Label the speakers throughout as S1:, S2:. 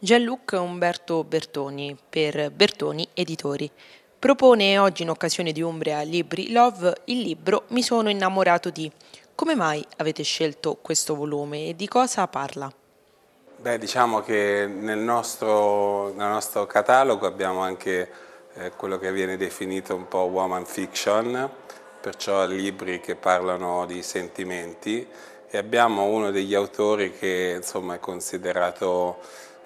S1: Gianluca Umberto Bertoni per Bertoni Editori. Propone oggi in occasione di Umbria Libri Love il libro Mi sono innamorato di. Come mai avete scelto questo volume e di cosa parla?
S2: Beh, diciamo che nel nostro, nel nostro catalogo abbiamo anche eh, quello che viene definito un po' woman fiction, perciò libri che parlano di sentimenti e abbiamo uno degli autori che insomma, è considerato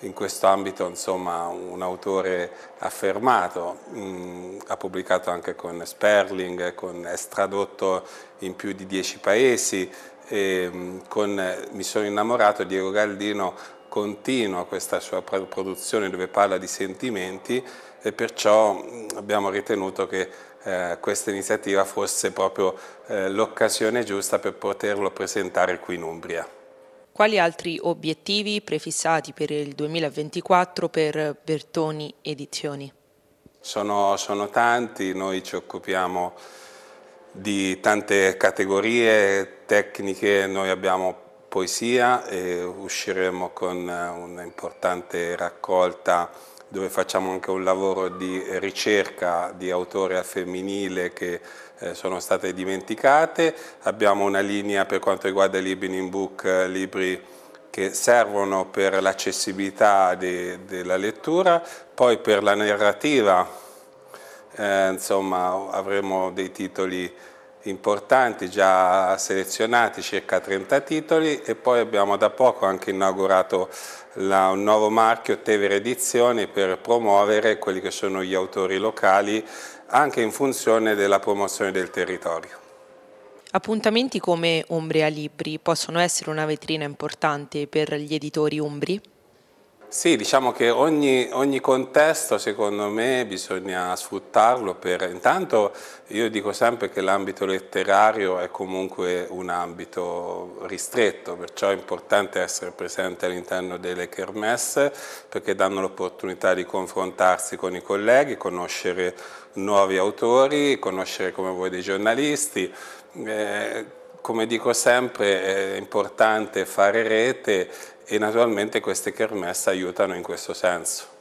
S2: in questo ambito insomma, un autore affermato, mh, mm, ha pubblicato anche con Sperling, con, è tradotto in più di dieci paesi, e, mh, mm, con, mi sono innamorato, Diego Galdino continua questa sua produzione dove parla di sentimenti e perciò mm, abbiamo ritenuto che eh, questa iniziativa fosse proprio eh, l'occasione giusta per poterlo presentare qui in Umbria.
S1: Quali altri obiettivi prefissati per il 2024 per Bertoni Edizioni?
S2: Sono, sono tanti, noi ci occupiamo di tante categorie tecniche, noi abbiamo poesia e usciremo con eh, un'importante raccolta dove facciamo anche un lavoro di ricerca di autore al femminile che eh, sono state dimenticate, abbiamo una linea per quanto riguarda i libri in book, eh, libri che servono per l'accessibilità della lettura, poi per la narrativa eh, insomma avremo dei titoli importanti già selezionati, circa 30 titoli e poi abbiamo da poco anche inaugurato la, un nuovo marchio Tevere Edizioni per promuovere quelli che sono gli autori locali anche in funzione della promozione del territorio.
S1: Appuntamenti come Umbria Libri possono essere una vetrina importante per gli editori umbri?
S2: Sì, diciamo che ogni, ogni, contesto secondo me bisogna sfruttarlo per... Intanto io dico sempre che l'ambito letterario è comunque un ambito ristretto, perciò è importante essere presente all'interno delle kermesse perché danno l'opportunità di confrontarsi con i colleghi, conoscere nuovi autori, conoscere come voi dei giornalisti. Eh, come dico sempre è importante fare rete e naturalmente queste kermesse aiutano in questo senso.